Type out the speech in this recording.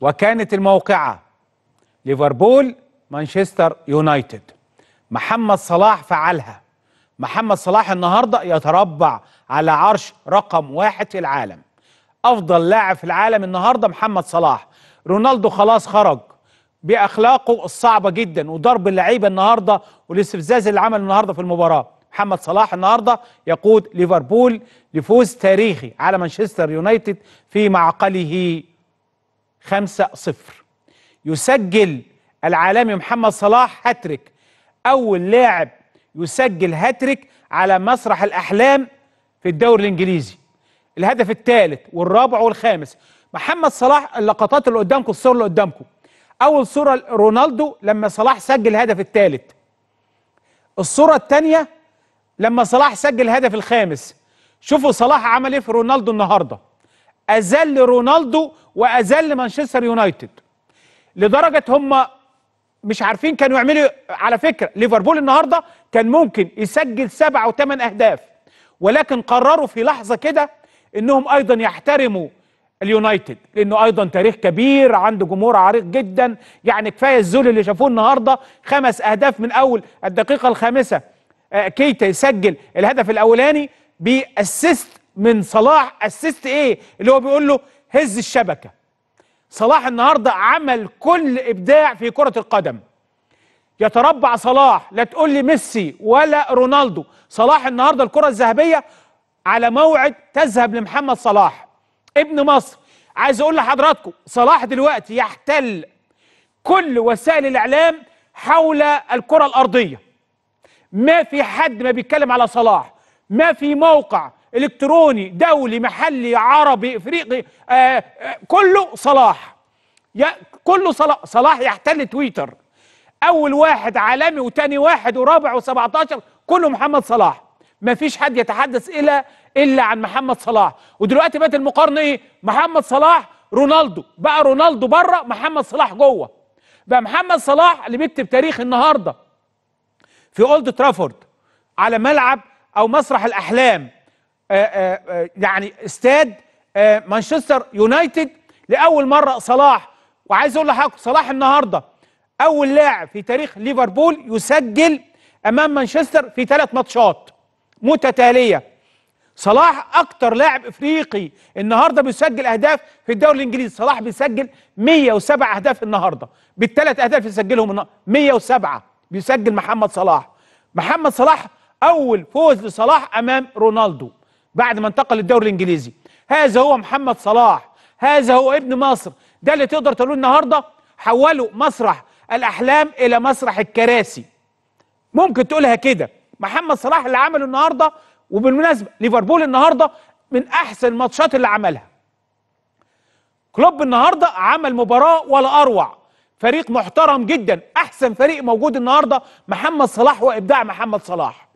وكانت الموقعة ليفربول مانشستر يونايتد محمد صلاح فعلها محمد صلاح النهاردة يتربع على عرش رقم واحد في العالم أفضل لاعب في العالم النهاردة محمد صلاح رونالدو خلاص خرج بأخلاقه الصعبة جدا وضرب اللعيبة النهاردة والاستفزاز اللي عمله النهاردة في المباراة محمد صلاح النهاردة يقود ليفربول لفوز تاريخي على مانشستر يونايتد في معقله خمسة صفر يسجل العالمي محمد صلاح هاتريك أول لاعب يسجل هاتريك على مسرح الأحلام في الدوري الإنجليزي الهدف الثالث والرابع والخامس محمد صلاح اللقطات اللي قدامكم الصور اللي قدامكم أول صورة رونالدو لما صلاح سجل الهدف الثالث الصورة الثانية لما صلاح سجل الهدف الخامس شوفوا صلاح عمل ايه في رونالدو النهارده أذل رونالدو وأذل مانشستر يونايتد لدرجة هم مش عارفين كانوا يعملوا على فكرة ليفربول النهاردة كان ممكن يسجل سبع أو ثمان أهداف ولكن قرروا في لحظة كده انهم ايضا يحترموا اليونايتد لانه ايضا تاريخ كبير عنده جمهور عريق جدا يعني كفايه الزول اللي شافوه النهارده خمس اهداف من اول الدقيقه الخامسه آه، كيتا يسجل الهدف الاولاني باسيست من صلاح اسيست ايه اللي هو بيقول له هز الشبكه صلاح النهارده عمل كل ابداع في كره القدم يتربع صلاح لا تقول لي ميسي ولا رونالدو صلاح النهارده الكره الذهبيه على موعد تذهب لمحمد صلاح ابن مصر عايز اقول لحضراتكم صلاح دلوقتي يحتل كل وسائل الاعلام حول الكره الارضيه ما في حد ما بيتكلم على صلاح ما في موقع الكتروني دولي محلي عربي افريقي آآ آه، آآ آه، كله صلاح كله صلاح صلاح يحتل تويتر اول واحد عالمي وتاني واحد ورابع و17 كله محمد صلاح ما فيش حد يتحدث الا الا عن محمد صلاح ودلوقتي بقت المقارنه ايه محمد صلاح رونالدو بقى رونالدو بره محمد صلاح جوه بقى محمد صلاح اللي بيكتب تاريخ النهارده في اولد ترافورد على ملعب او مسرح الاحلام آه، آه، آه، يعني استاد مانشستر يونايتد لاول مره صلاح وعايز اقول لحضرتك صلاح النهارده اول لاعب في تاريخ ليفربول يسجل امام مانشستر في ثلاث ماتشات متتاليه صلاح اكتر لاعب افريقي النهارده بيسجل اهداف في الدوري الانجليزي صلاح بيسجل 107 اهداف النهارده بالثلاث اهداف اللي سجلهم 107 بيسجل محمد صلاح محمد صلاح اول فوز لصلاح امام رونالدو بعد ما انتقل للدوري الانجليزي هذا هو محمد صلاح هذا هو ابن مصر ده اللي تقدر تقوله النهارده حولوا مسرح الاحلام الى مسرح الكراسي ممكن تقولها كده محمد صلاح اللي عمله النهارده وبالمناسبه ليفربول النهارده من احسن الماتشات اللي عملها كلوب النهارده عمل مباراه ولا اروع فريق محترم جدا احسن فريق موجود النهارده محمد صلاح وابداع محمد صلاح